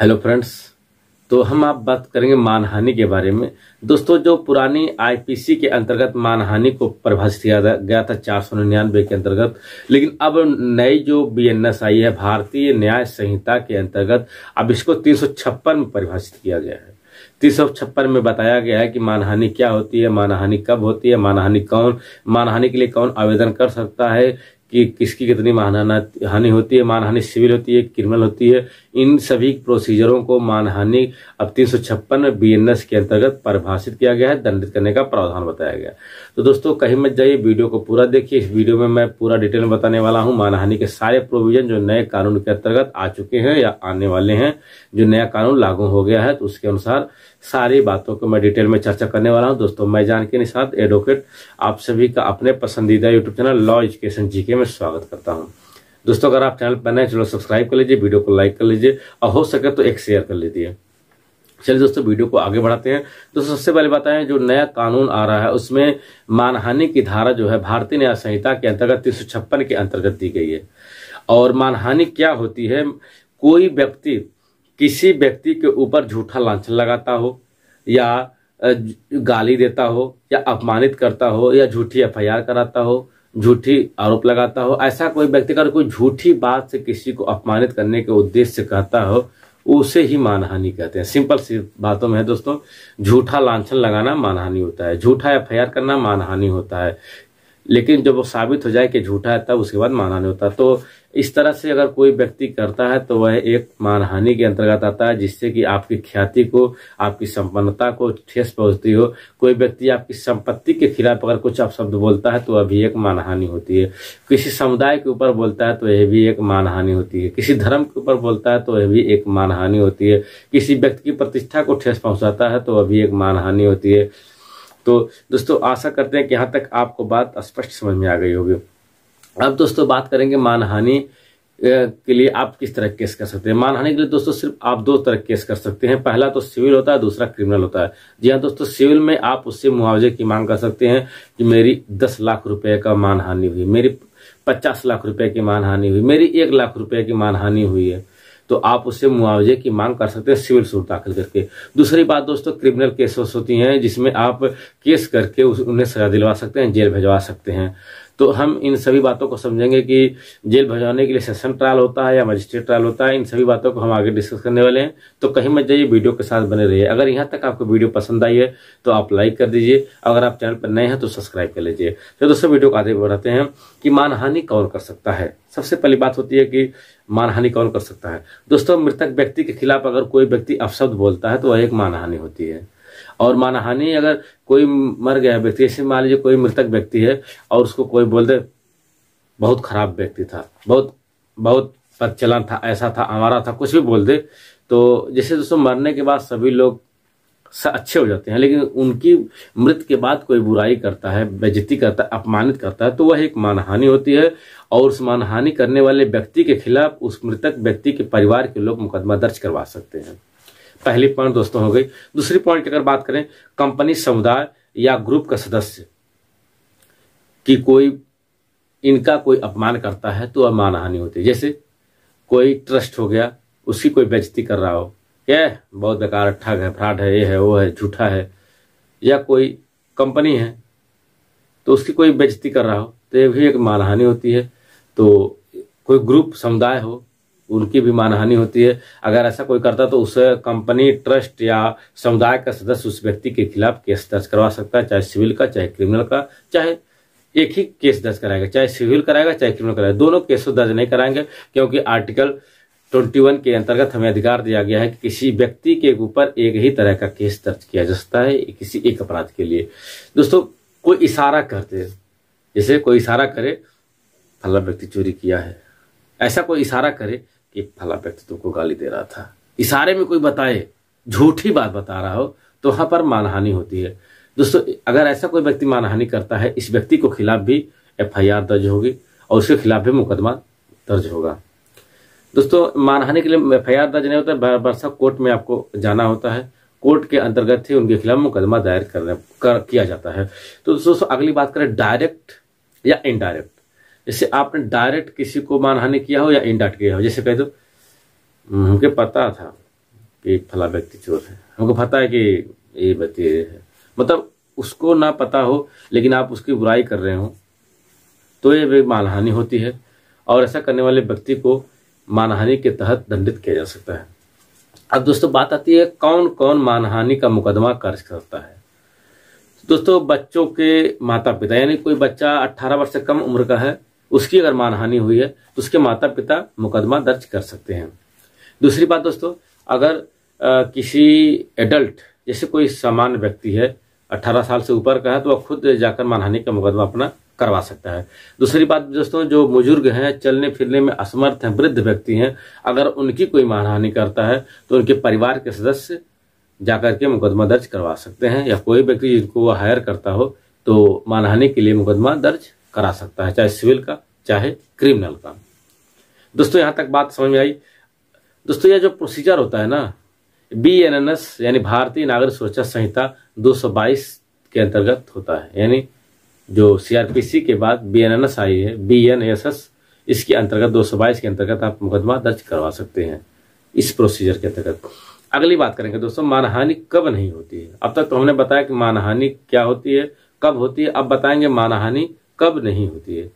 hello friends तो हम आप बात करेंगे मानहानि के बारे में दोस्तों जो पुरानी आईपीसी के अंतर्गत मानहानि को परिभाषित किया गया था चार सौ निन्यानवे के अंतर्गत लेकिन अब नई जो बीएनएस आई है भारतीय न्याय संहिता के अंतर्गत अब इसको तीन सौ छप्पन में परिभाषित किया गया है तीन सौ छप्पन में बताया गया है कि मानहानि क्या होती है मानहानि कब होती है मानहानि कौन मानहानि के लिए कौन आवेदन कर सकता है कि किसकी कितनी मानहाना हानि होती है मानहानि सिविल होती है क्रिमिनल होती है इन सभी प्रोसीजरों को मानहानि अब तीन सौ छप्पन बी एन एस के अंतर्गत परिभाषित किया गया है दंडित करने का प्रावधान बताया गया तो दोस्तों कहीं मत जाइए वीडियो को पूरा देखिए इस वीडियो में मैं पूरा डिटेल में बताने वाला हूँ मानहानि के सारे प्रोविजन जो नए कानून के अंतर्गत आ चुके हैं या आने वाले हैं जो नया कानून लागू हो गया है तो उसके अनुसार सारी बातों को मैं डिटेल में चर्चा करने वाला हूँ दोस्तों मैं जान के निषाद एडवोकेट आप सभी का अपने पसंदीदा YouTube channel law education ji के में स्वागत करता हूं दोस्तों अगर आप चैनल पर नए चलो सब्सक्राइब कर लीजिए वीडियो को लाइक कर लीजिए और हो सके तो एक शेयर कर लीजिए चलिए दोस्तों वीडियो को आगे बढ़ाते हैं तो सबसे पहले बताएं जो नया कानून आ रहा है उसमें मानहानि की धारा जो है भारतीय न्याय संहिता के अंतर्गत तीन के अंतर्गत दी गई है और मानहानि क्या होती है कोई व्यक्ति किसी व्यक्ति के ऊपर झूठा लांछन लगाता हो या गाली देता हो या अपमानित करता हो या झूठी एफ कराता हो झूठी आरोप लगाता हो ऐसा कोई व्यक्ति अगर कोई झूठी बात से किसी को अपमानित करने के उद्देश्य से कहता हो उसे ही मानहानि कहते हैं सिंपल सी बातों में है दोस्तों झूठा लांछन लगाना मानहानि होता है झूठा एफ करना मानहानि होता है लेकिन जब वो साबित हो जाए कि झूठा है तब उसके बाद मानहानि होता है तो इस तरह से अगर कोई व्यक्ति करता है तो वह एक मानहानि के अंतर्गत आता है जिससे कि आपकी ख्याति को आपकी संपन्नता को ठेस पहुंचती हो कोई व्यक्ति आपकी संपत्ति के खिलाफ अगर कुछ अपशब्द बोलता है तो वह भी एक मानहानि होती है किसी समुदाय के ऊपर बोलता है तो यह भी एक मानहानि होती है किसी धर्म के ऊपर बोलता है तो यह भी एक मानहानि होती है किसी व्यक्ति की प्रतिष्ठा को ठेस पहुंचाता है तो वह भी एक मानहानि होती है तो दोस्तों आशा करते हैं कि यहाँ तक आपको बात स्पष्ट समझ में आ गई होगी अब दोस्तों बात करेंगे मानहानि के लिए आप किस तरह केस कर सकते हैं मानहानि के लिए दोस्तों सिर्फ आप दो तरह केस कर सकते हैं पहला तो सिविल होता है दूसरा क्रिमिनल होता है जी हाँ दोस्तों सिविल में आप उससे मुआवजे की मांग कर सकते हैं कि मेरी दस लाख रुपए का मानहानि हुई मेरी पचास लाख रुपए की मानहानि हुई मेरी एक लाख रुपए की मानहानि हुई है तो आप उससे मुआवजे की मांग कर सकते हैं सिविल सूट दाखिल करके दूसरी बात दोस्तों क्रिमिनल केसेस होती हैं जिसमें आप केस करके उन्हें सजा दिलवा सकते हैं जेल भिजवा सकते हैं तो हम इन सभी बातों को समझेंगे कि जेल भजाने के लिए सेशन ट्रायल होता है या मजिस्ट्रेट ट्रायल होता है इन सभी बातों को हम आगे डिस्कस करने वाले हैं तो कहीं मत जाइए वीडियो के साथ बने रहिए अगर यहाँ तक आपको वीडियो पसंद आई है तो आप लाइक कर दीजिए अगर आप चैनल पर नए हैं तो सब्सक्राइब कर लीजिए तो दोस्तों वीडियो को आगे बढ़ाते हैं कि मानहानि कौन कर सकता है सबसे पहली बात होती है कि मानहानि कौन कर सकता है दोस्तों मृतक व्यक्ति के खिलाफ अगर कोई व्यक्ति अपशब्द बोलता है तो वह एक मानहानि होती है और मानहानि अगर कोई मर गया व्यक्ति जैसे मान लीजिए कोई मृतक व्यक्ति है और उसको कोई बोल दे बहुत खराब व्यक्ति था बहुत बहुत चलन था ऐसा था हमारा था कुछ भी बोल दे तो जैसे दोस्तों मरने के बाद सभी लोग अच्छे हो जाते हैं लेकिन उनकी मृत के बाद कोई बुराई करता है बेजती करता है अपमानित करता है तो वह एक मानहानि होती है और उस मानहानि करने वाले व्यक्ति के खिलाफ उस मृतक व्यक्ति के परिवार के लोग मुकदमा दर्ज करवा सकते हैं पहली पॉइंट दोस्तों हो गई दूसरी पॉइंट की अगर बात करें कंपनी समुदाय या ग्रुप का सदस्य कि कोई इनका कोई अपमान करता है तो अपमान हानि होती है जैसे कोई ट्रस्ट हो गया उसकी कोई बेजती कर रहा हो यह बहुत बेकार ठग है फ्राड है ये है वो है झूठा है या कोई कंपनी है तो उसकी कोई बेजती कर रहा हो तो ये भी एक मानहानि होती है तो कोई ग्रुप समुदाय हो उनकी भी मानहानि होती है अगर ऐसा कोई करता तो उसे कंपनी ट्रस्ट या समुदाय का सदस्य उस व्यक्ति के खिलाफ केस दर्ज करवा सकता है चाहे सिविल का चाहे क्रिमिनल का चाहे एक ही केस दर्ज कराएगा चाहे सिविल कराएगा चाहे क्रिमिनल कराएगा दोनों केस दर्ज नहीं कराएंगे क्योंकि आर्टिकल 21 के अंतर्गत हमें अधिकार दिया गया है कि किसी व्यक्ति के ऊपर एक ही तरह का केस दर्ज किया जा सकता है किसी एक अपराध के लिए दोस्तों कोई इशारा करते जैसे कोई इशारा करे फला व्यक्ति चोरी किया है ऐसा कोई इशारा करे कि फला व्यक्ति तुमको तो गाली दे रहा था इशारे में कोई बताए झूठी बात बता रहा हो तो वहां पर मानहानि होती है दोस्तों अगर ऐसा कोई व्यक्ति मानहानि करता है इस व्यक्ति को खिलाफ भी एफ दर्ज होगी और उसके खिलाफ भी मुकदमा दर्ज होगा दोस्तों मानहानि के लिए एफ दर्ज नहीं होता बार बरसा कोर्ट में आपको जाना होता है कोर्ट के अंतर्गत ही उनके खिलाफ मुकदमा दायर करने कर किया जाता है तो दोस्तों अगली बात करें डायरेक्ट या इनडायरेक्ट जैसे आपने डायरेक्ट किसी को मानहानि किया हो या इनडायरेक्ट किया हो जैसे कह दो हम्म, हमको पता था कि फला व्यक्ति चोर है हमको पता है कि ये व्यक्ति है मतलब उसको ना पता हो लेकिन आप उसकी बुराई कर रहे हो तो ये भी मानहानि होती है और ऐसा करने वाले व्यक्ति को मानहानि के तहत दंडित किया जा सकता है अब दोस्तों बात आती है कौन कौन मानहानि का मुकदमा कर सकता है दोस्तों बच्चों के माता पिता यानी कोई बच्चा 18 वर्ष से कम उम्र का है उसकी अगर मानहानि हुई है तो उसके माता पिता मुकदमा दर्ज कर सकते हैं दूसरी बात दोस्तों अगर आ, किसी एडल्ट जैसे कोई सामान्य व्यक्ति है 18 साल से ऊपर का है तो वह खुद जाकर मानहानि का मुकदमा अपना करवा सकता है दूसरी बात दोस्तों जो बुजुर्ग हैं चलने फिरने में असमर्थ हैं वृद्ध व्यक्ति हैं अगर उनकी कोई मानहानि करता है तो उनके परिवार के सदस्य जाकर के मुकदमा दर्ज करवा सकते हैं या कोई व्यक्ति जिनको वह हायर करता हो तो मानहानि के लिए मुकदमा दर्ज करा सकता है चाहे सिविल का चाहे क्रिमिनल का दोस्तों यहां तक बात समझ में आई दोस्तों यह जो प्रोसीजर होता है ना बीएनएनएस यानी भारतीय नागरिक सुरक्षा संहिता 222 के अंतर्गत होता है यानी जो सीआरपीसी के बाद बी एन एस आई है बी एस इसके अंतर्गत 222 के अंतर्गत आप मुकदमा दर्ज करवा सकते हैं इस प्रोसीजर के अंतर्गत अगली बात करेंगे दोस्तों मानहानि कब नहीं होती है अब तक तो हमने बताया कि मानहानि क्या होती है कब होती है अब बताएंगे मानहानि कब नहीं होती है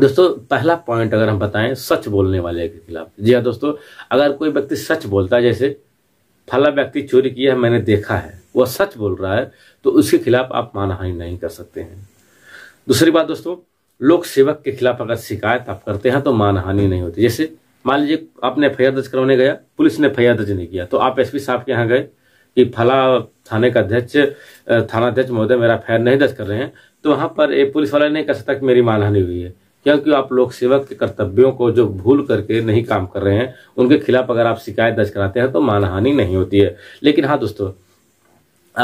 दोस्तों पहला पॉइंट अगर हम बताएं सच बोलने वाले के खिलाफ जी हाँ दोस्तों अगर कोई व्यक्ति सच बोलता है जैसे फला व्यक्ति चोरी किया है मैंने देखा है वह सच बोल रहा है तो उसके खिलाफ आप मानहानि नहीं कर सकते हैं दूसरी बात दोस्तों लोक सेवक के खिलाफ अगर शिकायत आप करते हैं तो मानहानि नहीं होती जैसे मान लीजिए आपने एफ दर्ज करवाने गया पुलिस ने एफ दर्ज नहीं किया तो आप एसपी साहब के यहाँ गए कि फला थाने का अध्यक्ष थानाध्यक्ष महोदय मेरा फैर नहीं दर्ज कर रहे हैं तो वहां पर एक पुलिस वाला नहीं कह सकता कि मेरी मानहानि हुई है क्योंकि आप लोग सेवक के कर्तव्यों को जो भूल करके नहीं काम कर रहे हैं उनके खिलाफ अगर आप शिकायत दर्ज कराते हैं तो मानहानि नहीं होती है लेकिन हाँ दोस्तों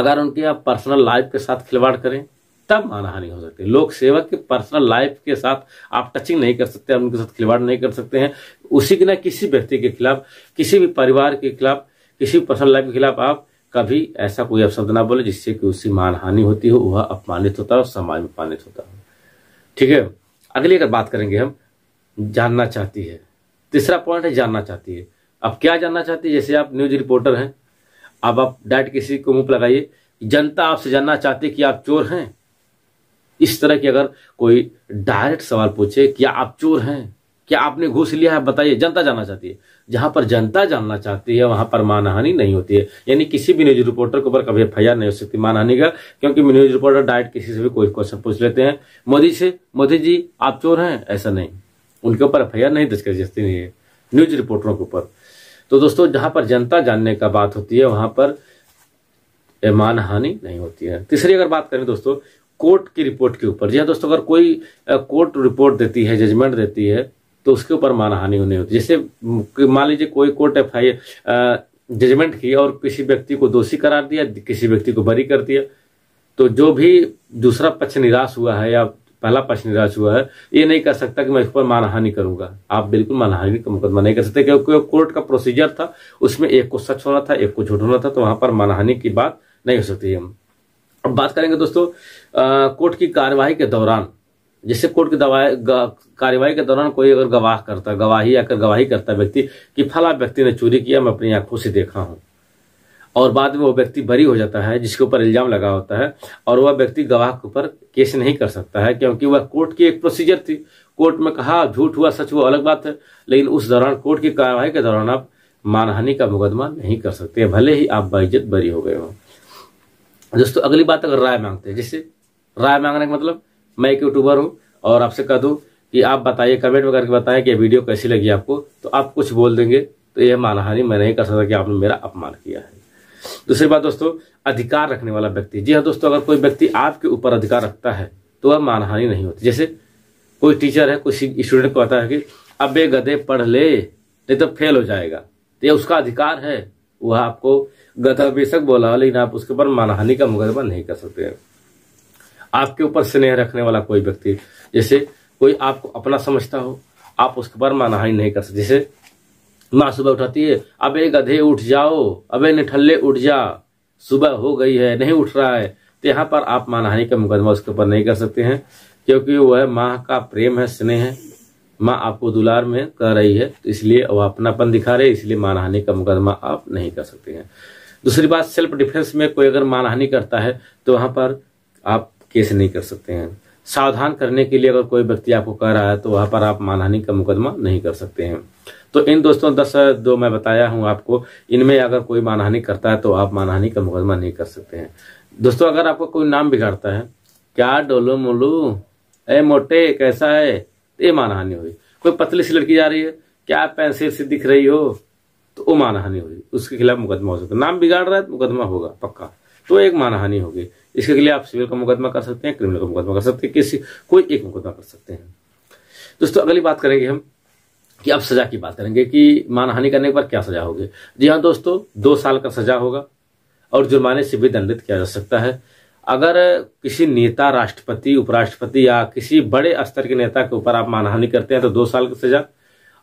अगर उनके आप पर्सनल लाइफ के साथ खिलवाड़ करें तब मानहानि हो सकती है लोक सेवक के पर्सनल लाइफ के साथ आप टचिंग नहीं कर सकते उनके साथ खिलवाड़ नहीं कर सकते हैं उसी के ना किसी व्यक्ति के खिलाफ किसी भी परिवार के खिलाफ किसी पर्सनल लाइफ के खिलाफ आप कभी ऐसा कोई अपशब्द तो ना बोले जिससे कि उसकी मानहानि होती हो वह अपमानित होता और समाज में अपमानित होता हो ठीक है अगली अगर बात करेंगे हम जानना चाहती है तीसरा पॉइंट है जानना चाहती है अब क्या जानना चाहती है जैसे आप न्यूज रिपोर्टर हैं अब आप डायरेक्ट किसी को मुंह लगाइए जनता आपसे जानना चाहती है कि आप चोर हैं इस तरह की अगर कोई डायरेक्ट सवाल पूछे कि आप चोर हैं क्या आपने घूस लिया है बताइए जनता जानना चाहती है जहां पर जनता जानना चाहती है वहां पर मानहानि नहीं होती है यानी किसी भी न्यूज रिपोर्टर के ऊपर कभी एफ नहीं हो सकती मानहानि का क्योंकि न्यूज रिपोर्टर डायरेक्ट किसी से भी कोई क्वेश्चन पूछ लेते हैं मोदी से मोदी जी आप चोर हैं ऐसा नहीं उनके ऊपर एफ नहीं दर्ज कर सकती नहीं है न्यूज रिपोर्टरों के ऊपर तो दोस्तों जहां पर जनता जानने का बात होती है वहां पर मानहानि नहीं होती है तीसरी अगर बात करें दोस्तों कोर्ट की रिपोर्ट के ऊपर जी हाँ दोस्तों अगर कोई कोर्ट रिपोर्ट देती है जजमेंट देती है तो उसके ऊपर मानहानि होने होती जैसे मान लीजिए कोई कोर्ट एफ आई जजमेंट की और किसी व्यक्ति को दोषी करार दिया किसी व्यक्ति को बरी कर दिया तो जो भी दूसरा पक्ष निराश हुआ है या पहला पक्ष निराश हुआ है ये नहीं कह सकता कि मैं इस पर मानहानि करूंगा आप बिल्कुल मानहानि का मुकदमा नहीं कर सकते क्योंकि कोर्ट का प्रोसीजर था उसमें एक को सच होना था एक को झूठ होना था तो वहां पर मानहानि की बात नहीं हो सकती हम अब बात करेंगे दोस्तों कोर्ट की कार्यवाही के दौरान जैसे कोर्ट की दवाई कार्यवाही के दौरान कोई अगर गवाह करता गवाही आकर गवाही करता व्यक्ति कि फला व्यक्ति ने चोरी किया मैं अपनी आंखों से देखा हूं और बाद में वो व्यक्ति बरी हो जाता है जिसके ऊपर इल्जाम लगा होता है और वह व्यक्ति गवाह के ऊपर केस नहीं कर सकता है क्योंकि वह कोर्ट की एक प्रोसीजर थी कोर्ट में कहा झूठ हुआ सच हुआ अलग बात है लेकिन उस दौरान कोर्ट की कार्यवाही के दौरान आप मानहानि का मुकदमा नहीं कर सकते भले ही आप बाइज्जत बरी हो गए हो दोस्तों अगली बात अगर राय मांगते हैं जैसे राय मांगने का मतलब मैं एक यूट्यूबर हूँ और आपसे कह दूँ कि आप बताइए कमेंट में करके बताएं कि वीडियो कैसी लगी आपको तो आप कुछ बोल देंगे तो यह मानहानि मैं नहीं कर सकता कि आपने मेरा अपमान किया है दूसरी बात दोस्तों अधिकार रखने वाला व्यक्ति जी हाँ दोस्तों अगर कोई व्यक्ति आपके ऊपर अधिकार रखता है तो वह मानहानि नहीं होती जैसे कोई टीचर है कोई स्टूडेंट को आता है कि अब ये गधे पढ़ ले नहीं तो फेल हो जाएगा तो यह उसका अधिकार है वह आपको गधा बेशक बोला लेकिन आप उसके ऊपर मानहानि का मुकदमा नहीं कर सकते आपके ऊपर स्नेह रखने वाला कोई व्यक्ति जैसे कोई आपको अपना समझता हो आप उसके पर मानहानि नहीं कर सकते जैसे माँ सुबह उठाती है अब एक गधे उठ जाओ अबे निठल्ले उठ जा सुबह हो गई है नहीं उठ रहा है तो यहाँ पर आप मानहानि का मुकदमा उसके ऊपर नहीं कर सकते हैं क्योंकि वह माँ का प्रेम है स्नेह है माँ आपको दुलार में कर रही है तो इसलिए वह अपनापन दिखा रहे इसलिए मानहानि का मुकदमा आप नहीं कर सकते हैं दूसरी बात सेल्फ डिफेंस में कोई अगर मानहानि करता है तो वहां पर आप केस नहीं कर सकते हैं सावधान करने के लिए अगर कोई व्यक्ति आपको कह रहा है तो वहां पर आप मानहानि का मुकदमा नहीं कर सकते हैं तो इन दोस्तों दस दो मैं बताया हूं आपको इनमें अगर कोई मानहानि करता है तो आप मानहानि का मुकदमा नहीं कर सकते हैं दोस्तों अगर आपको कोई नाम बिगाड़ता है क्या डोलो मोलू ए मोटे कैसा है ये मानहानि हुई कोई पतली सी लड़की जा रही है क्या पेंसिल से दिख रही हो तो वो मानहानि हुई उसके खिलाफ मुकदमा हो सकता है नाम बिगाड़ रहा है तो मुकदमा होगा पक्का तो एक मानहानि होगी इसके लिए आप सिविल का मुकदमा कर सकते हैं क्रिमिनल का मुकदमा कर सकते हैं किसी कोई एक मुकदमा कर सकते हैं दोस्तों अगली बात करेंगे हम कि अब सजा की बात करेंगे कि मानहानि करने के बाद क्या सजा होगी जी हाँ दोस्तों दो साल का सजा होगा और जुर्माने से भी दंडित किया जा सकता है अगर किसी नेता राष्ट्रपति उपराष्ट्रपति या किसी बड़े स्तर के नेता के ऊपर आप मानहानि करते हैं तो दो साल की सजा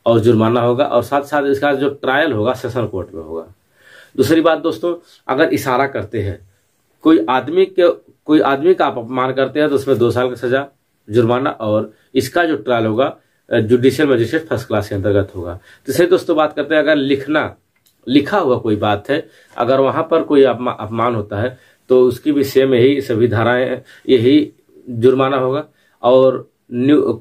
और जुर्माना होगा और साथ साथ इसका जो ट्रायल होगा सेशन कोर्ट में होगा दूसरी बात दोस्तों अगर इशारा करते हैं कोई आदमी के कोई आदमी का आप अपमान करते हैं तो उसमें दो साल का सजा जुर्माना और इसका जो ट्रायल होगा जुडिशियल मजिस्ट्रेट फर्स्ट क्लास के अंतर्गत होगा तो सही दोस्तों बात करते हैं अगर लिखना लिखा हुआ कोई बात है अगर वहां पर कोई अपमान होता है तो उसकी भी सेम यही सभी धाराएं यही जुर्माना होगा और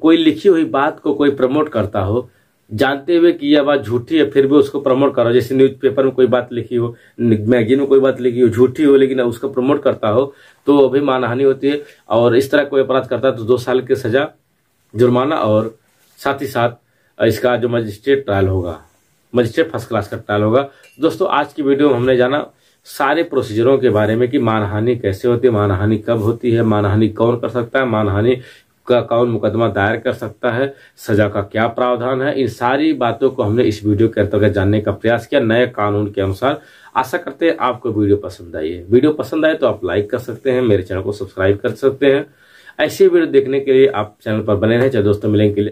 कोई लिखी हुई बात को कोई प्रमोट करता हो जानते हुए कि यह बात झूठी है फिर भी उसको प्रमोट करो जैसे न्यूज पेपर में कोई बात लिखी हो मैगजीन में कोई बात लिखी हो झूठी हो लेकिन उसको प्रमोट करता हो तो अभी मानहानि होती है और इस तरह कोई अपराध करता है तो दो साल की सजा जुर्माना और साथ ही साथ इसका जो मजिस्ट्रेट ट्रायल होगा मजिस्ट्रेट फर्स्ट क्लास का ट्रायल होगा दोस्तों आज की वीडियो में हमने जाना सारे प्रोसीजरों के बारे में कि मानहानि कैसे होती है मानहानि कब होती है मानहानि कौन कर सकता है मानहानि का कौन मुकदमा दायर कर सकता है सजा का क्या प्रावधान है इन सारी बातों को हमने इस वीडियो के अंतर्गत जानने का प्रयास किया नए कानून के अनुसार आशा करते हैं आपको वीडियो पसंद आई है वीडियो पसंद आए तो आप लाइक कर सकते हैं मेरे चैनल को सब्सक्राइब कर सकते हैं ऐसे वीडियो देखने के लिए आप चैनल पर बने रहें चाहे दोस्तों मिलेंगे